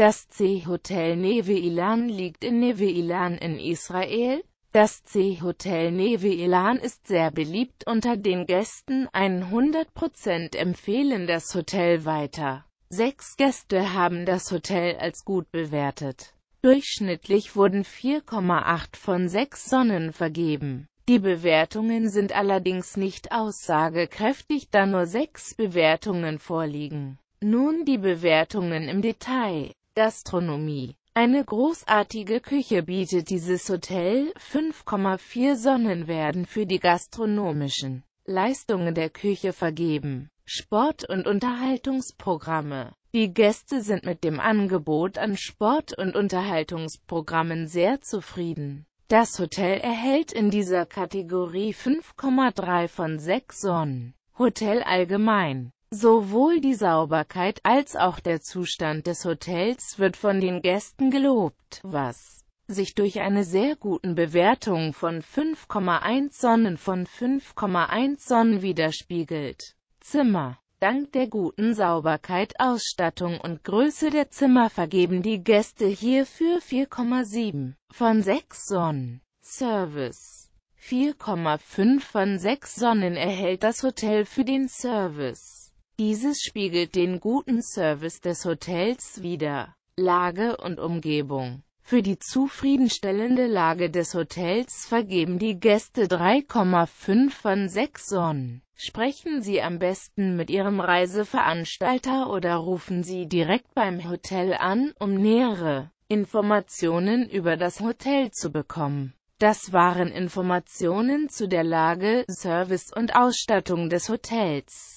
Das C-Hotel Neve Ilan liegt in Neve Ilan in Israel. Das C-Hotel Neve Ilan ist sehr beliebt unter den Gästen, 100% empfehlen das Hotel weiter. Sechs Gäste haben das Hotel als gut bewertet. Durchschnittlich wurden 4,8 von 6 Sonnen vergeben. Die Bewertungen sind allerdings nicht aussagekräftig, da nur sechs Bewertungen vorliegen. Nun die Bewertungen im Detail. Gastronomie eine großartige Küche bietet dieses Hotel, 5,4 Sonnen werden für die gastronomischen Leistungen der Küche vergeben. Sport- und Unterhaltungsprogramme Die Gäste sind mit dem Angebot an Sport- und Unterhaltungsprogrammen sehr zufrieden. Das Hotel erhält in dieser Kategorie 5,3 von 6 Sonnen. Hotel allgemein Sowohl die Sauberkeit als auch der Zustand des Hotels wird von den Gästen gelobt, was sich durch eine sehr guten Bewertung von 5,1 Sonnen von 5,1 Sonnen widerspiegelt. Zimmer Dank der guten Sauberkeit, Ausstattung und Größe der Zimmer vergeben die Gäste hierfür 4,7 von 6 Sonnen. Service 4,5 von 6 Sonnen erhält das Hotel für den Service. Dieses spiegelt den guten Service des Hotels wider. Lage und Umgebung Für die zufriedenstellende Lage des Hotels vergeben die Gäste 3,5 von 6 Sonnen. Sprechen Sie am besten mit Ihrem Reiseveranstalter oder rufen Sie direkt beim Hotel an, um nähere Informationen über das Hotel zu bekommen. Das waren Informationen zu der Lage, Service und Ausstattung des Hotels.